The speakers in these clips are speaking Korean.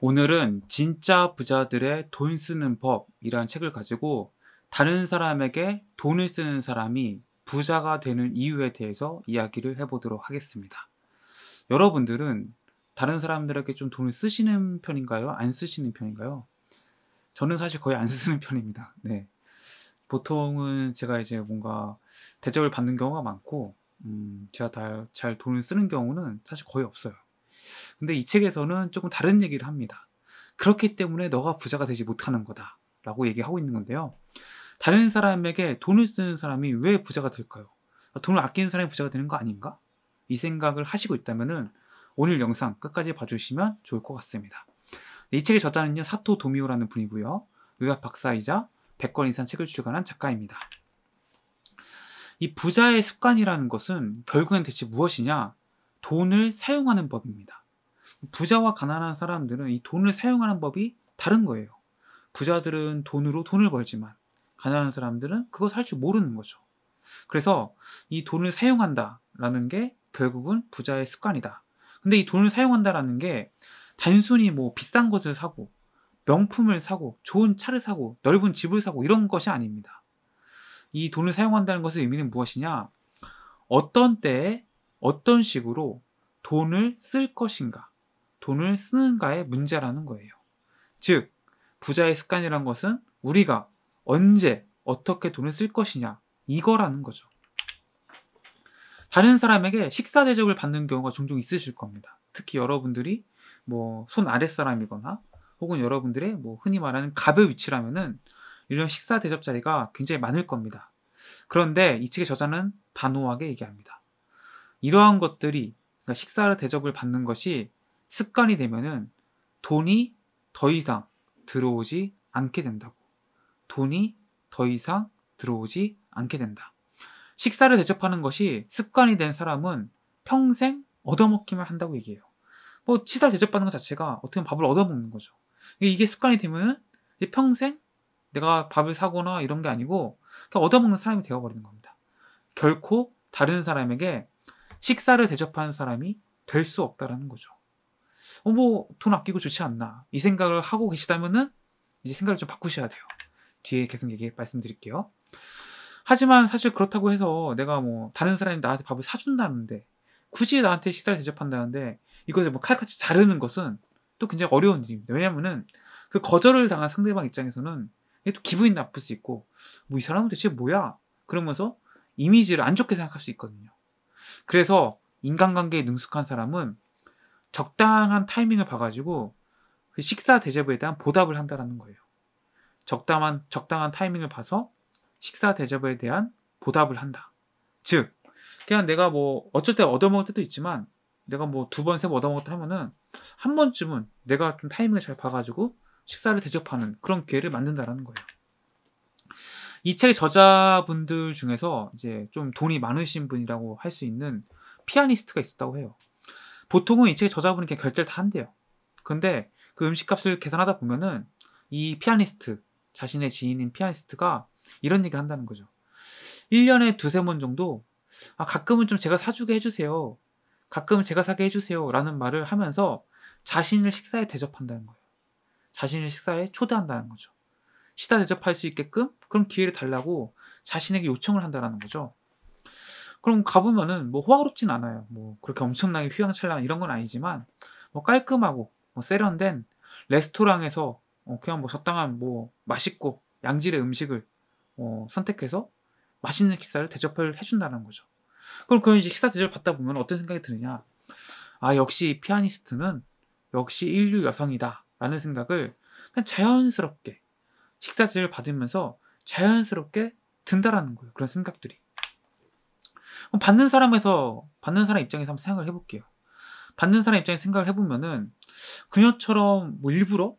오늘은 진짜 부자들의 돈 쓰는 법이라는 책을 가지고 다른 사람에게 돈을 쓰는 사람이 부자가 되는 이유에 대해서 이야기를 해보도록 하겠습니다. 여러분들은 다른 사람들에게 좀 돈을 쓰시는 편인가요? 안 쓰시는 편인가요? 저는 사실 거의 안 쓰는 편입니다. 네. 보통은 제가 이제 뭔가 대접을 받는 경우가 많고, 음, 제가 다, 잘 돈을 쓰는 경우는 사실 거의 없어요. 근데 이 책에서는 조금 다른 얘기를 합니다. 그렇기 때문에 너가 부자가 되지 못하는 거다. 라고 얘기하고 있는 건데요. 다른 사람에게 돈을 쓰는 사람이 왜 부자가 될까요? 돈을 아끼는 사람이 부자가 되는 거 아닌가? 이 생각을 하시고 있다면 오늘 영상 끝까지 봐주시면 좋을 것 같습니다. 이 책의 저자는요, 사토 도미오라는 분이고요. 의학 박사이자 100권 이상 책을 출간한 작가입니다. 이 부자의 습관이라는 것은 결국엔 대체 무엇이냐? 돈을 사용하는 법입니다. 부자와 가난한 사람들은 이 돈을 사용하는 법이 다른 거예요. 부자들은 돈으로 돈을 벌지만 가난한 사람들은 그것 살줄 모르는 거죠. 그래서 이 돈을 사용한다라는 게 결국은 부자의 습관이다. 근데 이 돈을 사용한다라는 게 단순히 뭐 비싼 것을 사고 명품을 사고 좋은 차를 사고 넓은 집을 사고 이런 것이 아닙니다. 이 돈을 사용한다는 것의 의미는 무엇이냐? 어떤 때에 어떤 식으로 돈을 쓸 것인가? 돈을 쓰는가의 문제라는 거예요. 즉, 부자의 습관이란 것은 우리가 언제 어떻게 돈을 쓸 것이냐 이거라는 거죠. 다른 사람에게 식사 대접을 받는 경우가 종종 있으실 겁니다. 특히 여러분들이 뭐 손 아랫사람이거나 혹은 여러분들의 뭐 흔히 말하는 갑의 위치라면은 이런 식사 대접 자리가 굉장히 많을 겁니다. 그런데 이 책의 저자는 단호하게 얘기합니다. 이러한 것들이 그러니까 식사를 대접을 받는 것이 습관이 되면은 돈이 더 이상 들어오지 않게 된다고. 돈이 더 이상 들어오지 않게 된다. 식사를 대접하는 것이 습관이 된 사람은 평생 얻어먹기만 한다고 얘기해요. 뭐치사 대접받는 것 자체가 어떻게 보면 밥을 얻어먹는 거죠. 이게 습관이 되면은 평생 내가 밥을 사거나 이런 게 아니고 얻어먹는 사람이 되어버리는 겁니다. 결코 다른 사람에게 식사를 대접하는 사람이 될 수 없다라는 거죠. 어, 뭐돈 아끼고 좋지 않나 이 생각을 하고 계시다면은 이제 생각을 좀 바꾸셔야 돼요. 뒤에 계속 얘기 말씀드릴게요. 하지만 사실 그렇다고 해서 내가 뭐 다른 사람이 나한테 밥을 사준다는데 굳이 나한테 식사를 대접한다는데 이것을 뭐 칼같이 자르는 것은 또 굉장히 어려운 일입니다. 왜냐면은 그 거절을 당한 상대방 입장에서는 이게 또 기분이 나쁠 수 있고 뭐 이 사람은 대체 뭐야 그러면서 이미지를 안 좋게 생각할 수 있거든요. 그래서 인간관계에 능숙한 사람은 적당한 타이밍을 봐가지고 그 식사 대접에 대한 보답을 한다라는 거예요. 적당한 적당한 타이밍을 봐서 식사 대접에 대한 보답을 한다. 즉, 그냥 내가 뭐 어쩔 때 얻어먹을 때도 있지만 내가 뭐 두 번, 세 번 얻어먹었다 하면은 한 번쯤은 내가 좀 타이밍을 잘 봐가지고 식사를 대접하는 그런 기회를 만든다라는 거예요. 이 책의 저자분들 중에서 이제 좀 돈이 많으신 분이라고 할 수 있는 피아니스트가 있었다고 해요. 보통은 이 책의 저자분이 그냥 결제를 다 한대요. 근데 그 음식값을 계산하다 보면은 이 피아니스트, 자신의 지인인 피아니스트가 이런 얘기를 한다는 거죠. 1년에 두세 번 정도 아, 가끔은 좀 제가 사주게 해주세요. 가끔은 제가 사게 해주세요. 라는 말을 하면서 자신을 식사에 대접한다는 거예요. 자신을 식사에 초대한다는 거죠. 식사 대접할 수 있게끔 그런 기회를 달라고 자신에게 요청을 한다는 거죠. 그럼 가보면은 뭐 호화롭진 않아요. 뭐 그렇게 엄청나게 휘황찬란 이런 건 아니지만 뭐 깔끔하고 뭐 세련된 레스토랑에서 어 그냥 뭐 적당한 뭐 맛있고 양질의 음식을 어 선택해서 맛있는 식사를 대접을 해준다는 거죠. 그럼 그 이제 식사 대접 을 받다 보면 어떤 생각이 드느냐? 아 역시 피아니스트는 역시 인류 여성이다라는 생각을 그냥 자연스럽게 식사 대접을 받으면서 자연스럽게 든다라는 거예요. 그런 생각들이. 받는 사람에서 받는 사람 입장에서 한번 생각을 해볼게요. 받는 사람 입장에서 생각을 해보면은 그녀처럼 뭐 일부러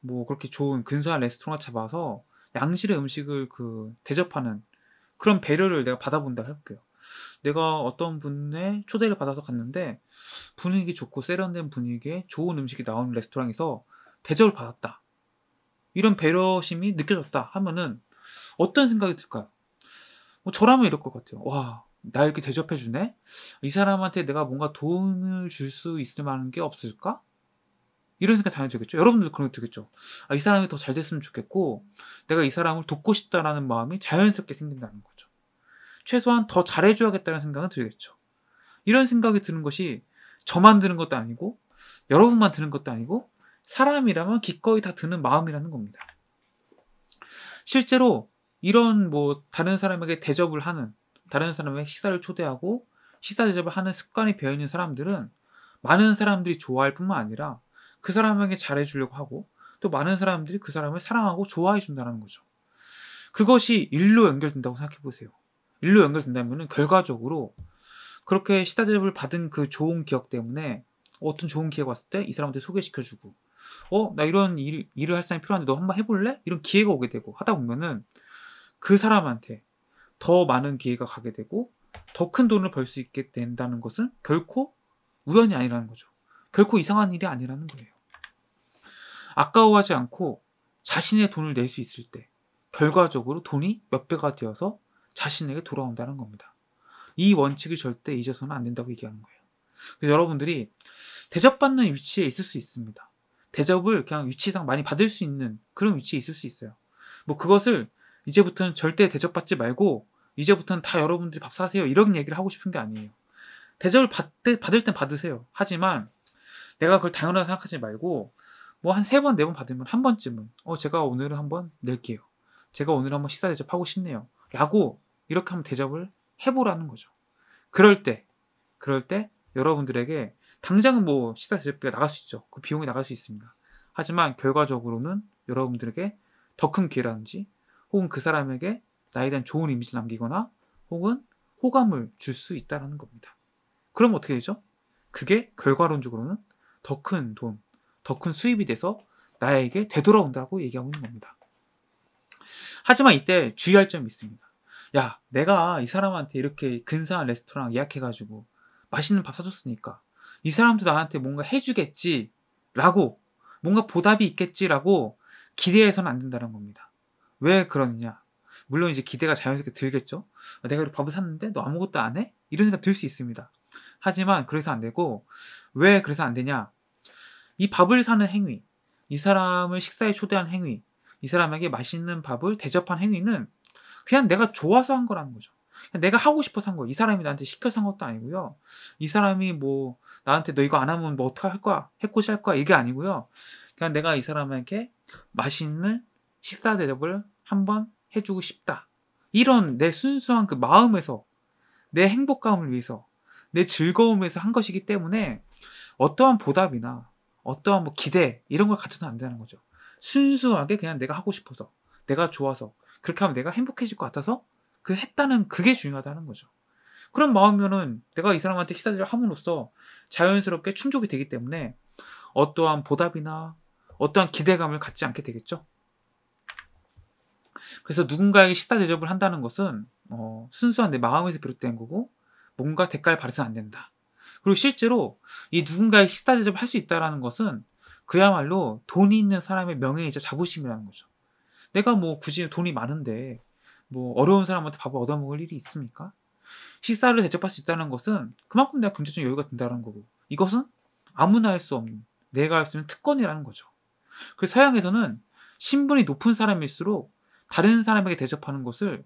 뭐 그렇게 좋은 근사한 레스토랑 을 잡아서 양실의 음식을 그 대접하는 그런 배려를 내가 받아본다 고 할게요. 내가 어떤 분의 초대를 받아서 갔는데 분위기 좋고 세련된 분위기에 좋은 음식이 나오는 레스토랑에서 대접을 받았다. 이런 배려심이 느껴졌다 하면은 어떤 생각이 들까요? 뭐 저라면 이럴 것 같아요. 와, 나 이렇게 대접해 주네? 이 사람한테 내가 뭔가 도움을 줄 수 있을 만한 게 없을까? 이런 생각 당연히 들겠죠. 여러분들도 그런 거 들겠죠. 아, 이 사람이 더 잘 됐으면 좋겠고, 내가 이 사람을 돕고 싶다라는 마음이 자연스럽게 생긴다는 거죠. 최소한 더 잘해줘야겠다는 생각은 들겠죠. 이런 생각이 드는 것이 저만 드는 것도 아니고, 여러분만 드는 것도 아니고, 사람이라면 기꺼이 다 드는 마음이라는 겁니다. 실제로 이런 뭐 다른 사람에게 대접을 하는 다른 사람의 식사를 초대하고 식사 대접을 하는 습관이 배어있는 사람들은 많은 사람들이 좋아할 뿐만 아니라 그 사람에게 잘해주려고 하고 또 많은 사람들이 그 사람을 사랑하고 좋아해준다는 거죠. 그것이 일로 연결된다고 생각해보세요. 일로 연결된다면 결과적으로 그렇게 시사 대접을 받은 그 좋은 기억 때문에 어떤 좋은 기회가 왔을 때 이 사람한테 소개시켜주고 어? 나 이런 일, 일을 할 사람이 필요한데 너 한번 해볼래? 이런 기회가 오게 되고 하다 보면은 그 사람한테 더 많은 기회가 가게 되고 더 큰 돈을 벌 수 있게 된다는 것은 결코 우연이 아니라는 거죠. 결코 이상한 일이 아니라는 거예요. 아까워하지 않고 자신의 돈을 낼 수 있을 때 결과적으로 돈이 몇 배가 되어서 자신에게 돌아온다는 겁니다. 이 원칙을 절대 잊어서는 안 된다고 얘기하는 거예요. 여러분들이 대접받는 위치에 있을 수 있습니다. 대접을 그냥 위치상 많이 받을 수 있는 그런 위치에 있을 수 있어요. 뭐 그것을 이제부터는 절대 대접받지 말고 이제부터는 다 여러분들이 밥 사세요. 이런 얘기를 하고 싶은 게 아니에요. 대접을 받, 받을 땐 받으세요. 하지만 내가 그걸 당연하다 생각하지 말고 뭐 한 세 번, 네 번 받으면 한 번쯤은 어, 제가 오늘은 한번 낼게요. 제가 오늘 한번 식사 대접하고 싶네요. 라고 이렇게 한번 대접을 해보라는 거죠. 그럴 때, 그럴 때 여러분들에게 당장은 뭐 식사 대접비가 나갈 수 있죠. 그 비용이 나갈 수 있습니다. 하지만 결과적으로는 여러분들에게 더 큰 기회라든지 혹은 그 사람에게 나에 대한 좋은 이미지 를 남기거나 혹은 호감을 줄 수 있다라는 겁니다. 그럼 어떻게 되죠? 그게 결과론적으로는 더 큰 돈, 더 큰 수입이 돼서 나에게 되돌아온다고 얘기하고 있는 겁니다. 하지만 이때 주의할 점이 있습니다. 야, 내가 이 사람한테 이렇게 근사한 레스토랑 예약해가지고 맛있는 밥 사줬으니까 이 사람도 나한테 뭔가 해주겠지라고 뭔가 보답이 있겠지라고 기대해서는 안 된다는 겁니다. 왜 그러느냐? 물론 이제 기대가 자연스럽게 들겠죠. 내가 우리 밥을 샀는데 너 아무것도 안 해? 이런 생각 들 수 있습니다. 하지만 그래서 안 되고 왜 그래서 안 되냐? 이 밥을 사는 행위, 이 사람을 식사에 초대한 행위, 이 사람에게 맛있는 밥을 대접한 행위는 그냥 내가 좋아서 한 거라는 거죠. 내가 하고 싶어서 한 거예요. 이 사람이 나한테 시켜서 한 것도 아니고요. 이 사람이 뭐 나한테 너 이거 안 하면 뭐 어떻게 할 거야? 해코지 할 거야? 이게 아니고요. 그냥 내가 이 사람에게 맛있는 식사 대접을 한번 해주고 싶다. 이런 내 순수한 그 마음에서 내 행복감을 위해서 내 즐거움에서 한 것이기 때문에 어떠한 보답이나 어떠한 뭐 기대 이런 걸갖춰서안 되는 거죠. 순수하게 그냥 내가 하고 싶어서 내가 좋아서 그렇게 하면 내가 행복해질 것 같아서 그 했다는 그게 중요하다는 거죠. 그런 마음면은 내가 이 사람한테 시사를 함으로써 자연스럽게 충족이 되기 때문에 어떠한 보답이나 어떠한 기대감을 갖지 않게 되겠죠. 그래서 누군가에게 식사 대접을 한다는 것은 어, 순수한 내 마음에서 비롯된 거고 뭔가 대가를 바라서는 안 된다. 그리고 실제로 이 누군가의 식사 대접을 할 수 있다라는 것은 그야말로 돈이 있는 사람의 명예이자 자부심이라는 거죠. 내가 뭐 굳이 돈이 많은데 뭐 어려운 사람한테 밥을 얻어먹을 일이 있습니까? 식사를 대접할 수 있다는 것은 그만큼 내가 경제적 여유가 된다는 거고 이것은 아무나 할 수 없는 내가 할 수 있는 특권이라는 거죠. 그래서 서양에서는 신분이 높은 사람일수록 다른 사람에게 대접하는 것을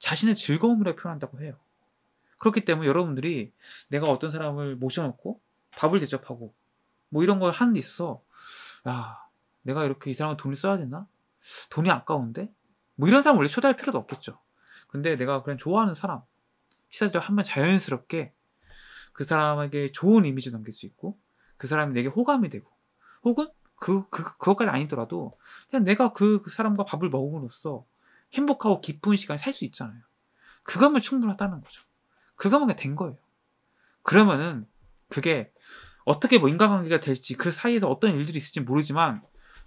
자신의 즐거움으로 표현한다고 해요. 그렇기 때문에 여러분들이 내가 어떤 사람을 모셔놓고 밥을 대접하고 뭐 이런 걸 하는 데 있어서 야 내가 이렇게 이 사람한테 돈을 써야 되나? 돈이 아까운데? 뭐 이런 사람 원래 초대할 필요도 없겠죠. 근데 내가 그냥 좋아하는 사람 시사들으로 한번 자연스럽게 그 사람에게 좋은 이미지 넘길수 있고 그 사람이 내게 호감이 되고 혹은 그, 그, 그것까지 아니더라도 그냥 내가 그, 사람과 밥을 먹음으로써 행복하고 기쁜 시간 을살 수 있잖아요. 그거면 충분하다는 거죠. 그거면 그냥 된 거예요. 그러면은 그게 어떻게 뭐인간관계가 될지 그 사이에서 어떤 일들이 있을지 모르지만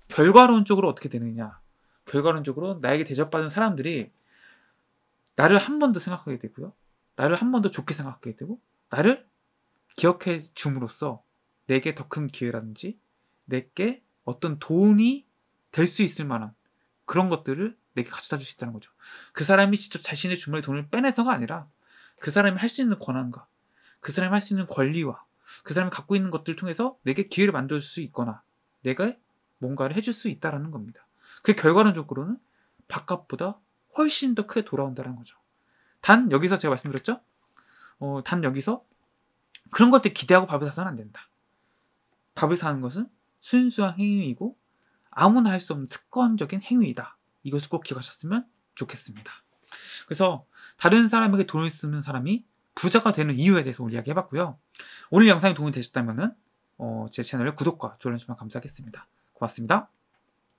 결과론적으로 어떻게 되느냐. 결과론적으로 나에게 대접받은 사람들이 나를 한 번 더 생각하게 되고요. 나를 한 번 더 좋게 생각하게 되고 나를 기억해 줌으로써 내게 더 큰 기회라든지 내게 어떤 돈이 될 수 있을 만한 그런 것들을 내게 가져다 줄 수 있다는 거죠. 그 사람이 직접 자신의 주머니 돈을 빼내서가 아니라 그 사람이 할 수 있는 권한과 그 사람이 할 수 있는 권리와 그 사람이 갖고 있는 것들을 통해서 내게 기회를 만들 수 있거나 내가 뭔가를 해줄 수 있다라는 겁니다. 그 결과론적으로는 바깥보다 훨씬 더 크게 돌아온다는 거죠. 단 여기서 제가 말씀드렸죠. 어, 단 여기서 그런 것들 기대하고 밥을 사서는 안 된다. 밥을 사는 것은 순수한 행위이고 아무나 할 수 없는 습관적인 행위이다. 이것을 꼭 기억하셨으면 좋겠습니다. 그래서 다른 사람에게 돈을 쓰는 사람이 부자가 되는 이유에 대해서 오늘 이야기해봤고요. 오늘 영상이 도움이 되셨다면 어, 제 채널의 구독과 좋아요 주시면 감사하겠습니다. 고맙습니다.